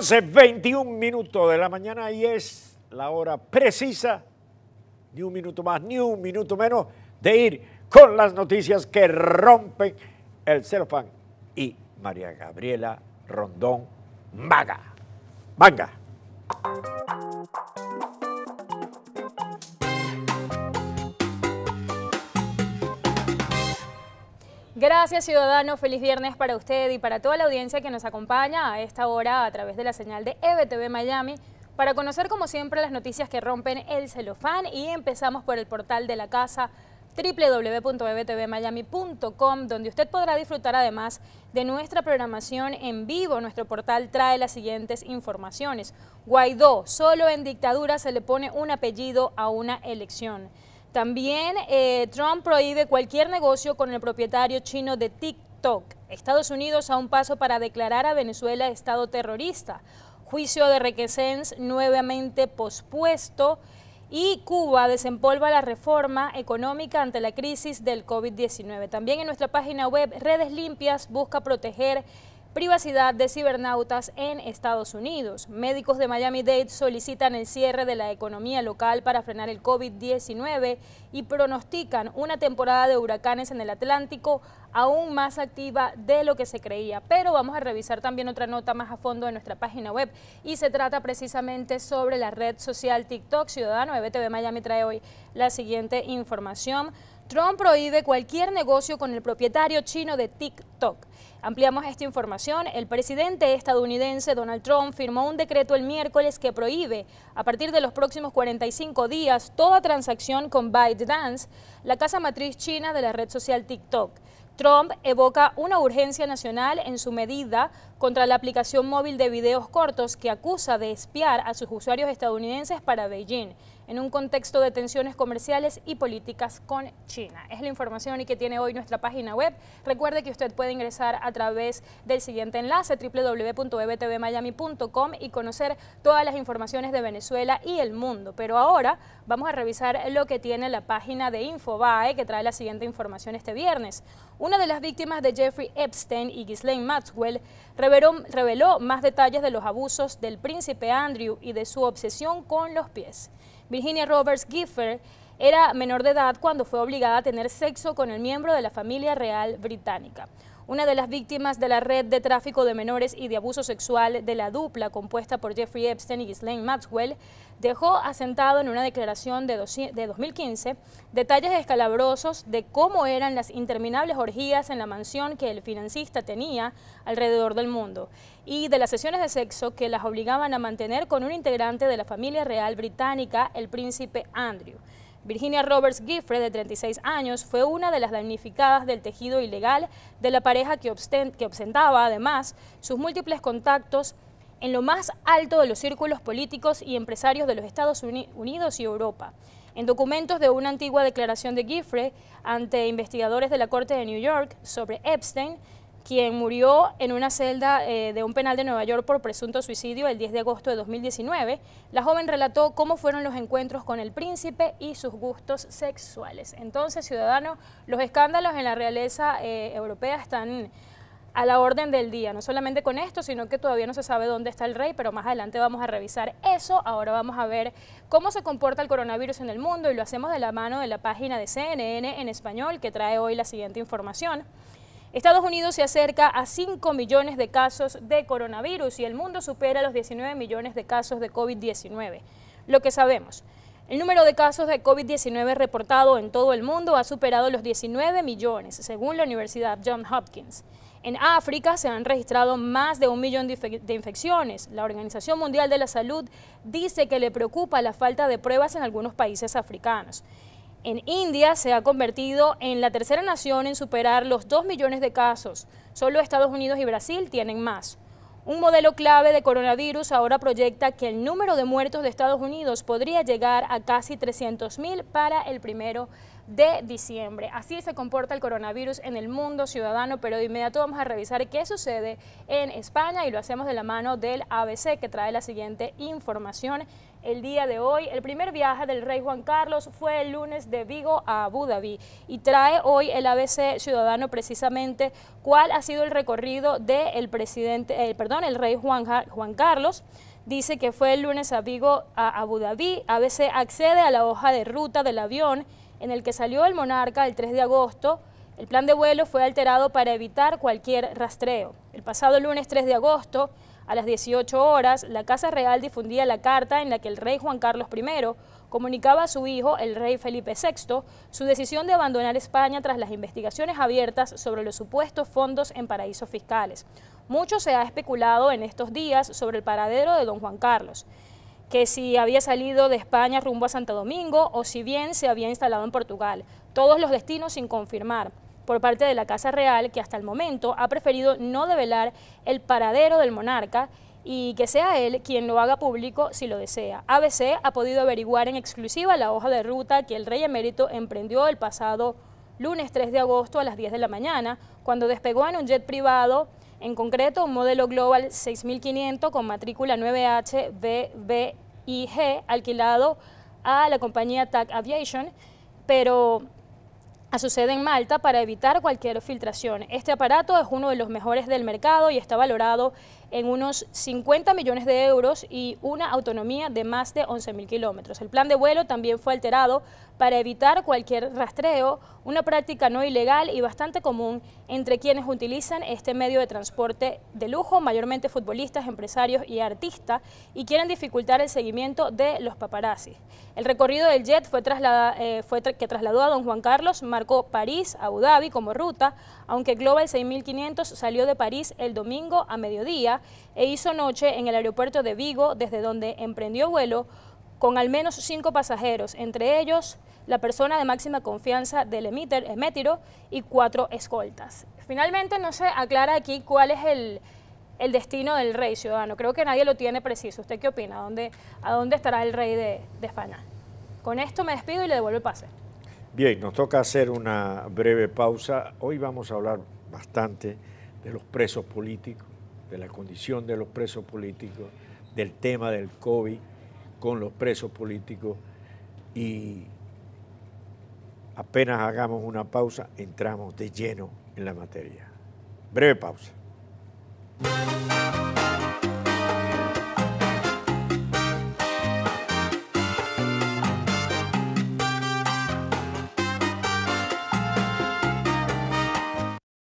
11, 21 minutos de la mañana y es la hora precisa, ni un minuto más, ni un minuto menos, de ir con las noticias que rompen el celofán y María Gabriela Rondón Maga. Manga. Gracias ciudadano, feliz viernes para usted y para toda la audiencia que nos acompaña a esta hora a través de la señal de EBTV Miami para conocer como siempre las noticias que rompen el celofán y empezamos por el portal de la casa www.ebtvmiami.com, donde usted podrá disfrutar además de nuestra programación en vivo. Nuestro portal trae las siguientes informaciones. Guaidó, solo en dictadura se le pone un apellido a una elección. También eh, Trump prohíbe cualquier negocio con el propietario chino de TikTok. Estados Unidos a un paso para declarar a Venezuela Estado terrorista. Juicio de Requesens nuevamente pospuesto. Y Cuba desempolva la reforma económica ante la crisis del COVID-19. También en nuestra página web Redes Limpias busca proteger privacidad de cibernautas en Estados Unidos. Médicos de Miami-Dade solicitan el cierre de la economía local para frenar el COVID-19 y pronostican una temporada de huracanes en el Atlántico aún más activa de lo que se creía. Pero vamos a revisar también otra nota más a fondo en nuestra página web y se trata precisamente sobre la red social TikTok. Ciudadano EBTV Miami trae hoy la siguiente información. Trump prohíbe cualquier negocio con el propietario chino de TikTok. Ampliamos esta información. El presidente estadounidense Donald Trump firmó un decreto el miércoles que prohíbe a partir de los próximos 45 días toda transacción con ByteDance, la casa matriz china de la red social TikTok. Trump evoca una urgencia nacional en su medida contra la aplicación móvil de videos cortos que acusa de espiar a sus usuarios estadounidenses para Beijing en un contexto de tensiones comerciales y políticas con China. Es la información que tiene hoy nuestra página web. Recuerde que usted puede ingresar a través del siguiente enlace www.btvmiami.com y conocer todas las informaciones de Venezuela y el mundo. Pero ahora vamos a revisar lo que tiene la página de Infobae que trae la siguiente información este viernes. Una de las víctimas de Jeffrey Epstein y Ghislaine Maxwell reveló, reveló más detalles de los abusos del príncipe Andrew y de su obsesión con los pies. Virginia Roberts Gifford era menor de edad cuando fue obligada a tener sexo con el miembro de la familia real británica una de las víctimas de la red de tráfico de menores y de abuso sexual de la dupla compuesta por Jeffrey Epstein y Ghislaine Maxwell, dejó asentado en una declaración de, 2015 detalles escalabrosos de cómo eran las interminables orgías en la mansión que el financista tenía alrededor del mundo y de las sesiones de sexo que las obligaban a mantener con un integrante de la familia real británica, el príncipe Andrew. Virginia Roberts Giffre, de 36 años, fue una de las damnificadas del tejido ilegal de la pareja que, que ostentaba, además, sus múltiples contactos en lo más alto de los círculos políticos y empresarios de los Estados Unidos y Europa. En documentos de una antigua declaración de Giffre ante investigadores de la Corte de New York sobre Epstein, quien murió en una celda eh, de un penal de Nueva York por presunto suicidio el 10 de agosto de 2019, la joven relató cómo fueron los encuentros con el príncipe y sus gustos sexuales. Entonces, ciudadanos, los escándalos en la realeza eh, europea están a la orden del día, no solamente con esto, sino que todavía no se sabe dónde está el rey, pero más adelante vamos a revisar eso. Ahora vamos a ver cómo se comporta el coronavirus en el mundo y lo hacemos de la mano de la página de CNN en español que trae hoy la siguiente información. Estados Unidos se acerca a 5 millones de casos de coronavirus y el mundo supera los 19 millones de casos de COVID-19. Lo que sabemos, el número de casos de COVID-19 reportado en todo el mundo ha superado los 19 millones, según la Universidad Johns Hopkins. En África se han registrado más de un millón de infecciones. La Organización Mundial de la Salud dice que le preocupa la falta de pruebas en algunos países africanos en India se ha convertido en la tercera nación en superar los 2 millones de casos. Solo Estados Unidos y Brasil tienen más. Un modelo clave de coronavirus ahora proyecta que el número de muertos de Estados Unidos podría llegar a casi 300.000 para el primero de de diciembre. Así se comporta el coronavirus en el mundo ciudadano, pero de inmediato vamos a revisar qué sucede en España y lo hacemos de la mano del ABC que trae la siguiente información el día de hoy. El primer viaje del rey Juan Carlos fue el lunes de Vigo a Abu Dhabi y trae hoy el ABC Ciudadano precisamente cuál ha sido el recorrido del presidente, eh, perdón, el rey Juan, Juan Carlos dice que fue el lunes a Vigo a Abu Dhabi. ABC accede a la hoja de ruta del avión en el que salió el monarca el 3 de agosto, el plan de vuelo fue alterado para evitar cualquier rastreo. El pasado lunes 3 de agosto, a las 18 horas, la Casa Real difundía la carta en la que el rey Juan Carlos I comunicaba a su hijo, el rey Felipe VI, su decisión de abandonar España tras las investigaciones abiertas sobre los supuestos fondos en paraísos fiscales. Mucho se ha especulado en estos días sobre el paradero de don Juan Carlos que si había salido de España rumbo a Santo Domingo o si bien se había instalado en Portugal. Todos los destinos sin confirmar por parte de la Casa Real, que hasta el momento ha preferido no develar el paradero del monarca y que sea él quien lo haga público si lo desea. ABC ha podido averiguar en exclusiva la hoja de ruta que el rey emérito emprendió el pasado lunes 3 de agosto a las 10 de la mañana, cuando despegó en un jet privado en concreto, un modelo Global 6500 con matrícula 9H alquilado a la compañía TAC Aviation, pero a su sede en Malta para evitar cualquier filtración. Este aparato es uno de los mejores del mercado y está valorado en unos 50 millones de euros y una autonomía de más de 11.000 kilómetros. El plan de vuelo también fue alterado para evitar cualquier rastreo, una práctica no ilegal y bastante común entre quienes utilizan este medio de transporte de lujo, mayormente futbolistas, empresarios y artistas, y quieren dificultar el seguimiento de los paparazzi. El recorrido del jet fue, eh, que trasladó a don Juan Carlos marcó París, Abu Dhabi como ruta, aunque Global 6500 salió de París el domingo a mediodía e hizo noche en el aeropuerto de Vigo, desde donde emprendió vuelo con al menos cinco pasajeros, entre ellos la persona de máxima confianza del emiter, Métiro y cuatro escoltas. Finalmente no se aclara aquí cuál es el, destino del rey ciudadano. Creo que nadie lo tiene preciso. ¿Usted qué opina? ¿A dónde, estará el rey de, de España? Con esto me despido y le devuelvo el pase. Bien, nos toca hacer una breve pausa. Hoy vamos a hablar bastante de los presos políticos, de la condición de los presos políticos, del tema del COVID con los presos políticos y apenas hagamos una pausa entramos de lleno en la materia. Breve pausa.